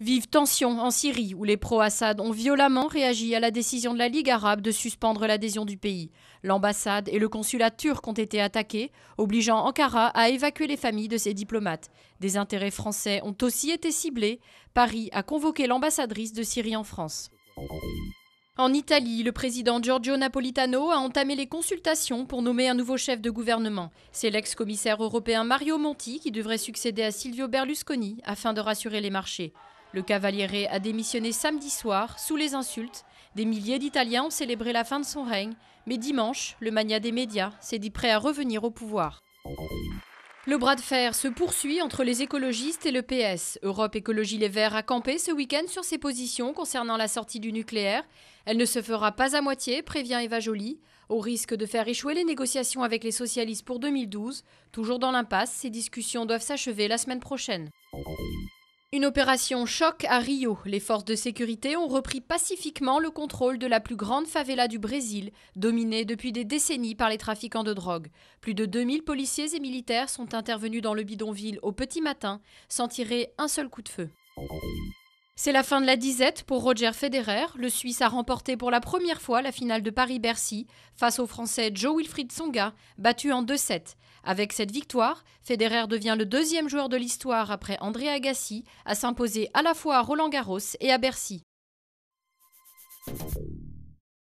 Vive tension en Syrie où les pro-Assad ont violemment réagi à la décision de la Ligue arabe de suspendre l'adhésion du pays. L'ambassade et le consulat turc ont été attaqués, obligeant Ankara à évacuer les familles de ses diplomates. Des intérêts français ont aussi été ciblés. Paris a convoqué l'ambassadrice de Syrie en France. En Italie, le président Giorgio Napolitano a entamé les consultations pour nommer un nouveau chef de gouvernement. C'est l'ex-commissaire européen Mario Monti qui devrait succéder à Silvio Berlusconi afin de rassurer les marchés. Le Cavaliere a démissionné samedi soir sous les insultes. Des milliers d'Italiens ont célébré la fin de son règne, mais dimanche, le mania des médias s'est dit prêt à revenir au pouvoir. Le bras de fer se poursuit entre les écologistes et le PS. Europe Écologie Les Verts a campé ce week-end sur ses positions concernant la sortie du nucléaire. Elle ne se fera pas à moitié, prévient Eva Joly, au risque de faire échouer les négociations avec les socialistes pour 2012. Toujours dans l'impasse, ces discussions doivent s'achever la semaine prochaine. Une opération choc à Rio. Les forces de sécurité ont repris pacifiquement le contrôle de la plus grande favela du Brésil, dominée depuis des décennies par les trafiquants de drogue. Plus de 2000 policiers et militaires sont intervenus dans le bidonville au petit matin, sans tirer un seul coup de feu. C'est la fin de la disette pour Roger Federer. Le Suisse a remporté pour la première fois la finale de Paris-Bercy face au Français Joe Wilfried Tsonga, battu en 2 sets. Avec cette victoire, Federer devient le deuxième joueur de l'histoire après André Agassi à s'imposer à la fois à Roland-Garros et à Bercy.